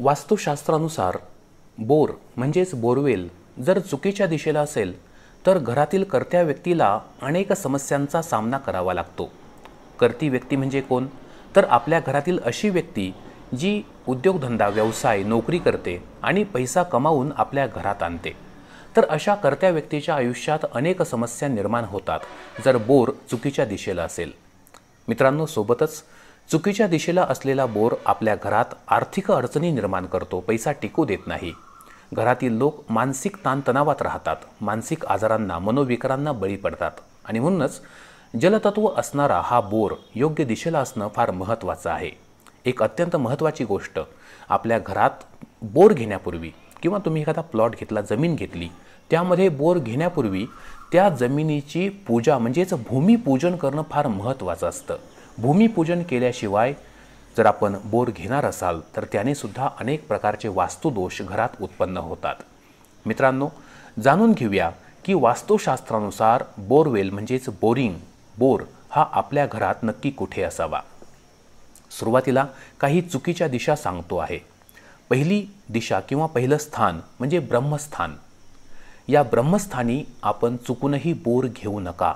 वास्तुशास्त्रानुसार bore म्हणजेच borewell जर चुकीच्या दिशेला असेल तर घरातील कर्त्या व्यक्तीला अनेक समस्यांचा सामना करावा लागतो कर्ती व्यक्ती म्हणजे कोण तर आपल्या घरातील अशी व्यक्ती जी उद्योगधंदा व्यवसाय नोकरी करते आणि पैसा कमावून आपल्या घरात आणते तर अशा कर्त्या व्यक्तीच्या आयुष्यात अनेक समस्या निर्माण होतात जर बोर चुकीच्या दिशेला असेल मित्रांनो सोबतच चुकीच्या दिशेला असलेला बोर आपल्या घरात आर्थिक अडचणी निर्माण करतो पैसा टिकू देत नाही घरातील लोक मानसिक ताणतणावात राहतात मानसिक आजारांना मनोविकारांना बळी पडतात आणि म्हणूनच जलतत्व असणारा हा बोर योग्य दिशेला असणं फार महत्त्वाचं आहे एक अत्यंत महत्त्वाची गोष्ट आपल्या घरात बोर घेण्यापूर्वी किंवा तुम्ही एखादा प्लॉट घेतला जमीन घेतली त्यामध्ये बोर घेण्यापूर्वी त्या जमिनीची पूजा म्हणजेच भूमिपूजन करणं फार महत्त्वाचं असतं भूमिपूजन केल्याशिवाय जर आपण बोर घेणार असाल तर त्याने सुद्धा अनेक प्रकारचे वास्तुदोष घरात उत्पन्न होतात मित्रांनो जाणून घेऊया की वास्तुशास्त्रानुसार बोरवेल म्हणजेच बोरिंग बोर हा आपल्या घरात नक्की कुठे असावा सुरुवातीला काही चुकीच्या दिशा सांगतो आहे पहिली दिशा किंवा पहिलं स्थान म्हणजे ब्रह्मस्थान या ब्रह्मस्थानी आपण चुकूनही बोर घेऊ नका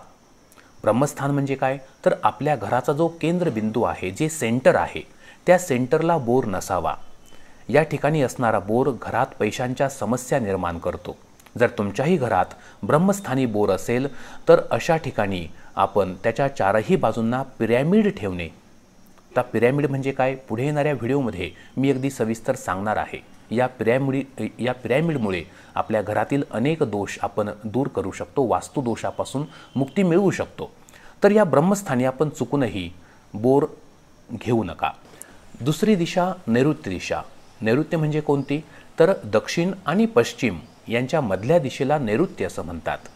ब्रह्मस्थान म्हणजे काय तर आपल्या घराचा जो केंद्रबिंदू आहे जे सेंटर आहे त्या सेंटरला बोर नसावा या ठिकाणी असणारा बोर घरात पैशांच्या समस्या निर्माण करतो जर तुमच्याही घरात ब्रह्मस्थानी बोर असेल तर अशा ठिकाणी आपण त्याच्या चारही बाजूंना पिरॅमिड ठेवणे त्या पिरॅमिड म्हणजे काय पुढे येणाऱ्या व्हिडिओमध्ये मी अगदी सविस्तर सांगणार आहे या पिरॅमिडी या पिरॅमिडमुळे आपल्या घरातील अनेक दोष आपण दूर करू शकतो वास्तुदोषापासून मुक्ती मिळवू शकतो तर या ब्रह्मस्थानी आपण चुकूनही बोर घेऊ नका दुसरी दिशा नैऋत्य दिशा नैऋत्य म्हणजे कोणती तर दक्षिण आणि पश्चिम यांच्या मधल्या दिशेला नैऋत्य असं म्हणतात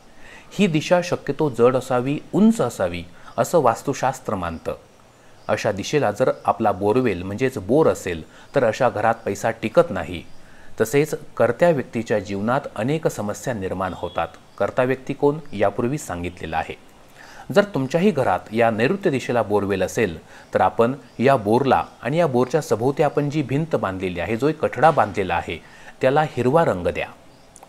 ही दिशा शक्यतो जड असावी उंच असावी असं वास्तुशास्त्र मानतं अशा दिशेला जर आपला बोरवेल म्हणजेच बोर असेल तर अशा घरात पैसा टिकत नाही तसेच कर्त्या व्यक्तीच्या जीवनात अनेक समस्या निर्माण होतात कर्ता व्यक्ती कोण यापूर्वी सांगितलेलं आहे जर तुमच्याही घरात या नैऋत्य दिशेला बोरवेल असेल तर आपण या बोरला आणि या बोरच्या सभोवती आपण जी भिंत बांधलेली आहे जो एक कठडा बांधलेला आहे त्याला हिरवा रंग द्या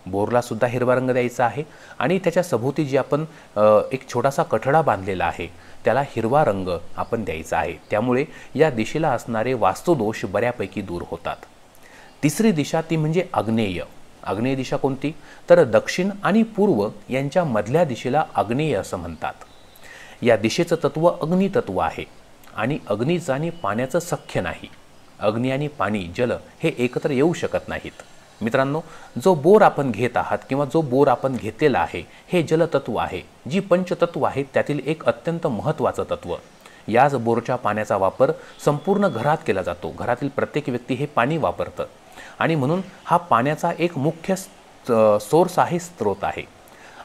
बोरलासुद्धा हिरवा रंग द्यायचा आहे आणि त्याच्या सभोवती जी आपण एक छोटासा कठडा बांधलेला आहे त्याला हिरवा रंग आपण द्यायचा आहे त्यामुळे या दिशेला असणारे वास्तुदोष बऱ्यापैकी दूर होतात तिसरी दिशा ती म्हणजे आग्नेय आग्नेय दिशा कोणती तर दक्षिण आणि पूर्व यांच्या मधल्या दिशेला आग्नेय असं म्हणतात या दिशेचं तत्त्व अग्नितत्व आहे आणि अग्नीचं आणि पाण्याचं सख्य नाही अग्नी आणि पाणी जल हे एकत्र येऊ शकत नाहीत मित्रांनो जो बोर आपण घेत आहात किंवा जो बोर आपण घेतलेला आहे हे जलतत्व आहे जी पंचतत्व आहेत त्यातील एक अत्यंत महत्त्वाचं तत्व याच बोरच्या पाण्याचा वापर संपूर्ण घरात केला जातो घरातील प्रत्येक व्यक्ती हे पाणी वापरतं आणि म्हणून हा पाण्याचा एक मुख्य सोर्स आहे स्रोत आहे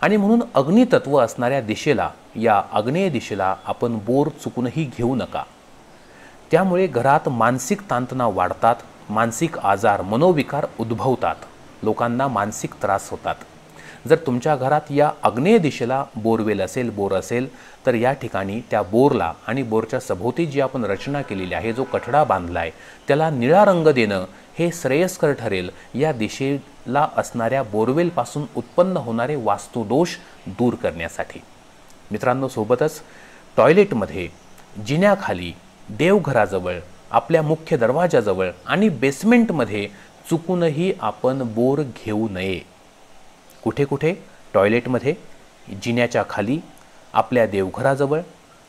आणि म्हणून अग्नितत्व असणाऱ्या दिशेला या अग्नेय दिशेला आपण बोर चुकूनही घेऊ नका त्यामुळे घरात मानसिक तांतना वाढतात मानसिक आजार मनोविकार उद्भवतात लोकांना मानसिक त्रास होतात जर तुमच्या घरात या अग्नेय दिशेला बोरवेल असेल बोर असेल तर या ठिकाणी त्या बोरला आणि बोरच्या सभोवती जी आपण रचना केलेली आहे जो कठडा बांधला आहे त्याला निळा रंग देणं हे श्रेयस्कर ठरेल या दिशेला असणाऱ्या बोरवेलपासून उत्पन्न होणारे वास्तुदोष दूर करण्यासाठी मित्रांनो सोबतच टॉयलेटमध्ये जिन्याखाली देवघराजवळ आपल्या मुख्य दरवाजाजवळ आणि बेसमेंटमध्ये चुकूनही आपण बोर घेऊ नये कुठे कुठे टॉयलेटमध्ये जिन्याच्या खाली आपल्या देवघराजवळ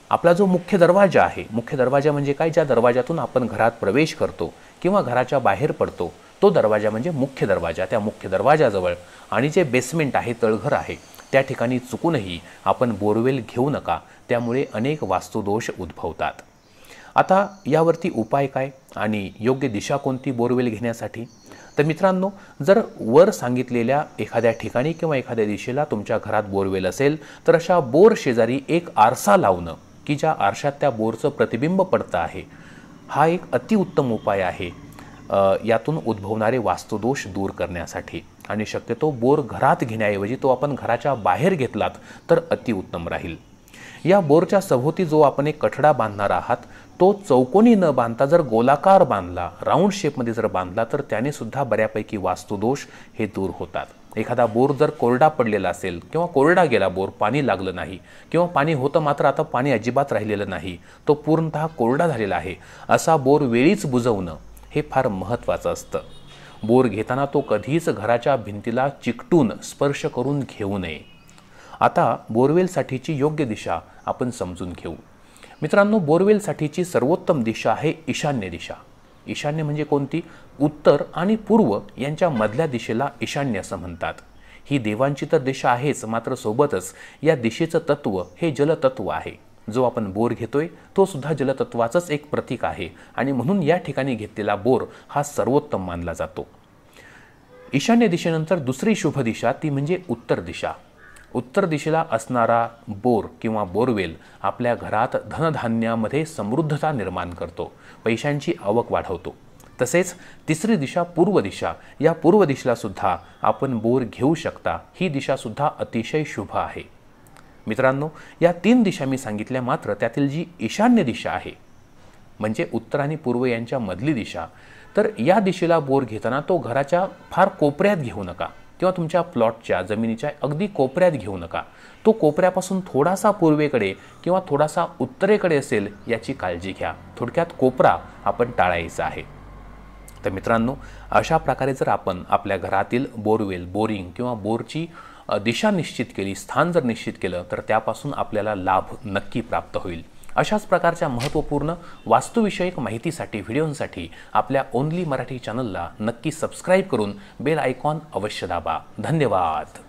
आपला जो मुख्य दरवाजा आहे मुख्य दरवाजा म्हणजे काय ज्या दरवाजातून आपण घरात प्रवेश करतो किंवा घराच्या बाहेर पडतो तो दरवाजा म्हणजे मुख्य दरवाजा त्या मुख्य दरवाजाजवळ आणि जे बेसमेंट आहे तळघर आहे त्या ठिकाणी चुकूनही आपण बोरवेल घेऊ नका त्यामुळे अनेक वास्तुदोष उद्भवतात आता यावरती उपाय काय आणि योग्य दिशा कोणती बोरवेल घेण्यासाठी तर मित्रांनो जर वर सांगितलेल्या एखाद्या ठिकाणी किंवा एखाद्या दिशेला तुमच्या घरात बोरवेल असेल तर अशा बोर शेजारी एक आरसा लावणं की ज्या आरशात त्या बोरचं प्रतिबिंब पडतं आहे हा एक अतिउत्तम उपाय आहे यातून उद्भवणारे वास्तुदोष दूर करण्यासाठी आणि शक्यतो बोर घरात घेण्याऐवजी तो आपण घराच्या बाहेर घेतलात तर अतिउत्तम राहील या बोरच्या सभोवती जो आपण एक कठडा बांधणार आहात तो चौकोनी न बांधता जर गोलाकार बांधला राऊंड शेपमध्ये जर बांधला तर त्याने सुद्धा बऱ्यापैकी वास्तुदोष हे दूर होतात एखादा बोर जर कोरडा पडलेला असेल किंवा कोरडा गेला बोर पाणी लागलं नाही किंवा पाणी होतं मात्र आता पाणी अजिबात राहिलेलं नाही तो पूर्णतः कोरडा झालेला आहे असा बोर वेळीच बुजवणं हे फार महत्त्वाचं असतं बोर घेताना तो कधीच घराच्या भिंतीला चिकटून स्पर्श करून घेऊ नये आता बोरवेलसाठीची योग्य दिशा आपण समजून घेऊ मित्रांनो बोरवेलसाठीची सर्वोत्तम दिशा आहे ईशान्य दिशा ईशान्य म्हणजे कोणती उत्तर आणि पूर्व यांच्या मधल्या दिशेला ईशान्य असं म्हणतात ही देवांची तर दिशा आहेच मात्र सोबतच या दिशेचं तत्त्व हे जलतत्व आहे जो आपण बोर घेतोय तो सुद्धा जलतत्वाचंच एक प्रतीक आहे आणि म्हणून या ठिकाणी घेतलेला बोर हा सर्वोत्तम मानला जातो ईशान्य दिशेनंतर दुसरी शुभ दिशा ती म्हणजे उत्तर दिशा उत्तर दिशेला असणारा बोर किंवा बोरवेल आपल्या घरात धनधान्यामध्ये समृद्धता निर्माण करतो पैशांची आवक वाढवतो तसेच तिसरी दिशा पूर्व दिशा या पूर्व दिशेलासुद्धा आपण बोर घेऊ शकता ही दिशासुद्धा अतिशय शुभ आहे मित्रांनो या तीन दिशा मी सांगितल्या मात्र त्यातील जी ईशान्य दिशा आहे म्हणजे उत्तर आणि पूर्व यांच्या मधली दिशा तर या दिशेला बोर घेताना तो घराच्या फार कोपऱ्यात घेऊ नका किंवा तुमच्या प्लॉटच्या जमिनीच्या अगदी कोपऱ्यात घेऊ नका तो कोपऱ्यापासून थोडासा पूर्वेकडे किंवा थोडासा उत्तरेकडे असेल याची काळजी घ्या थोडक्यात कोपरा आपण टाळायचा आहे तर मित्रांनो अशा प्रकारे जर आपण आपल्या घरातील बोरवेल बोरिंग किंवा बोरची दिशा निश्चित केली स्थान जर निश्चित केलं तर त्यापासून आपल्याला लाभ नक्की प्राप्त होईल अशाच प्रकारच्या महत्त्वपूर्ण वास्तुविषयक माहितीसाठी व्हिडिओंसाठी आपल्या ओनली मराठी चॅनलला नक्की सबस्क्राईब करून बेल आयकॉन अवश्य दाबा धन्यवाद